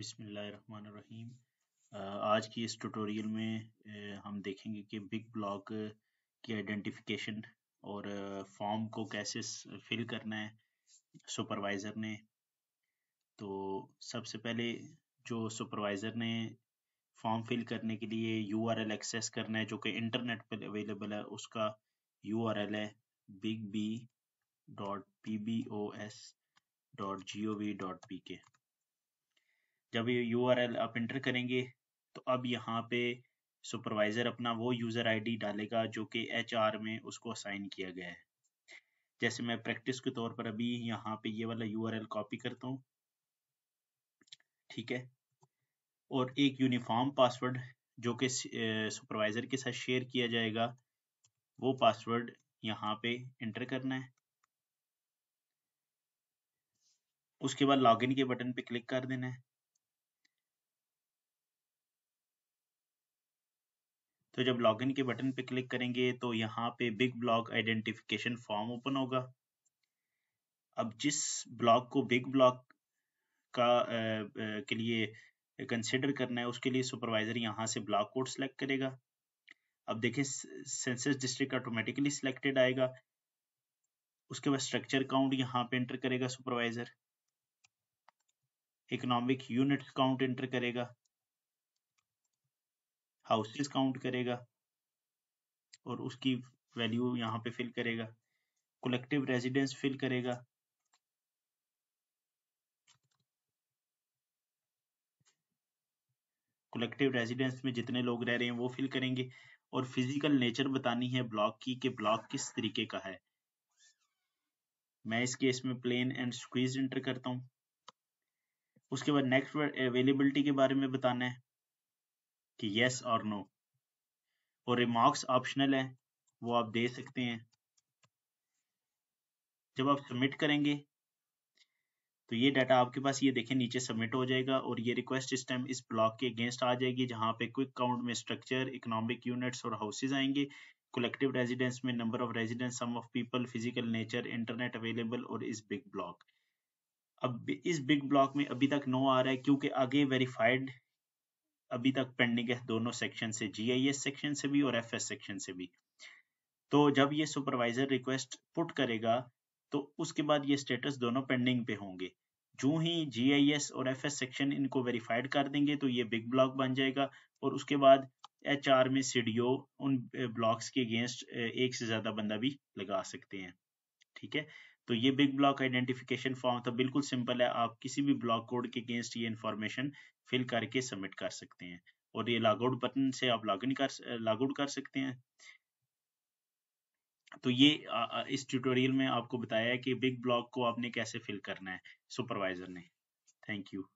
बिस्मिल्लाहिर्रहमानिर्रहीम आज की इस ट्यूटोरियल में हम देखेंगे कि बिग ब्लॉक की आइडेंटिफिकेशन और फॉर्म को कैसे फिल करना है सुपरवाइज़र ने तो सबसे पहले जो सुपरवाइज़र ने फॉर्म फिल करने के लिए यू आर एल एक्सेस करना है जो कि इंटरनेट पर अवेलेबल है उसका यू आर एल है big B dot P B O S dot G O V dot P K जब ये यू आप इंटर करेंगे तो अब यहाँ पे सुपरवाइजर अपना वो यूज़र आईडी डालेगा जो कि एच में उसको असाइन किया गया है जैसे मैं प्रैक्टिस के तौर पर अभी यहाँ पे ये वाला यू कॉपी करता हूँ ठीक है और एक यूनिफॉर्म पासवर्ड जो कि सुपरवाइजर के साथ शेयर किया जाएगा वो पासवर्ड यहाँ पे इंटर करना है उसके बाद लॉगिन के बटन पे क्लिक कर देना है तो जब लॉगिन के बटन पे क्लिक करेंगे तो यहाँ पे big block identification form open होगा अब जिस ब्लॉक को बिग ब्लॉक का आ, आ, के लिए कंसिडर करना है उसके लिए सुपरवाइजर यहाँ से ब्लॉक कोड सेलेक्ट करेगा अब देखें सेंसस डिस्ट्रिक्ट ऑटोमेटिकली सिलेक्टेड आएगा उसके बाद स्ट्रक्चर काउंट यहाँ पे एंटर करेगा supervisor economic unit count enter करेगा हाउसेस काउंट करेगा और उसकी वैल्यू यहाँ पे फिल करेगा कलेक्टिव रेजिडेंस फिल करेगा कलेक्टिव रेजिडेंस में जितने लोग रह रहे हैं वो फिल करेंगे और फिजिकल नेचर बतानी है ब्लॉक की कि ब्लॉक किस तरीके का है मैं इस केस में प्लेन एंड स्क्वीज इंटर करता हूं उसके बाद नेक्स्ट वर्ड अवेलेबिलिटी के बारे में बताना है कि यस और नो और रिमार्क्स ऑप्शनल है वो आप दे सकते हैं जब आप सबमिट करेंगे तो ये डाटा आपके पास ये देखें नीचे सबमिट हो जाएगा और ये रिक्वेस्ट इस टाइम इस ब्लॉक के अगेंस्ट आ जाएगी जहां पे क्विक काउंट में स्ट्रक्चर इकोनॉमिक यूनिट्स और हाउसेज आएंगे कलेक्टिव रेजिडेंस में number of residence sum of people physical nature internet available और इस बिग ब्लॉक अब इस बिग ब्लॉक में अभी तक नो आ रहा है क्योंकि आगे वेरीफाइड अभी तक पेंडिंग है दोनों सेक्शन से जीआईएस सेक्शन से भी और एफएस सेक्शन से भी तो जब ये सुपरवाइजर रिक्वेस्ट पुट करेगा तो उसके बाद ये स्टेटस दोनों पेंडिंग पे होंगे जो ही जीआईएस और एफएस सेक्शन इनको वेरीफाइड कर देंगे तो ये बिग ब्लॉक बन जाएगा और उसके बाद एच आर में ओ उन ब्लॉक्स के अगेंस्ट एक से ज्यादा बंदा भी लगा सकते हैं ठीक है तो ये बिग ब्लॉक आइडेंटिफिकेशन फॉर्म तो बिल्कुल सिंपल है आप किसी भी ब्लॉक कोड के अगेंस्ट ये इन्फॉर्मेशन फिल करके सबमिट कर सकते हैं और ये लॉगआउट बटन से आप लॉग इन कर लॉगआउट कर सकते हैं तो ये इस ट्यूटोरियल में आपको बताया है कि बिग ब्लॉक को आपने कैसे फिल करना है सुपरवाइजर ने थैंक यू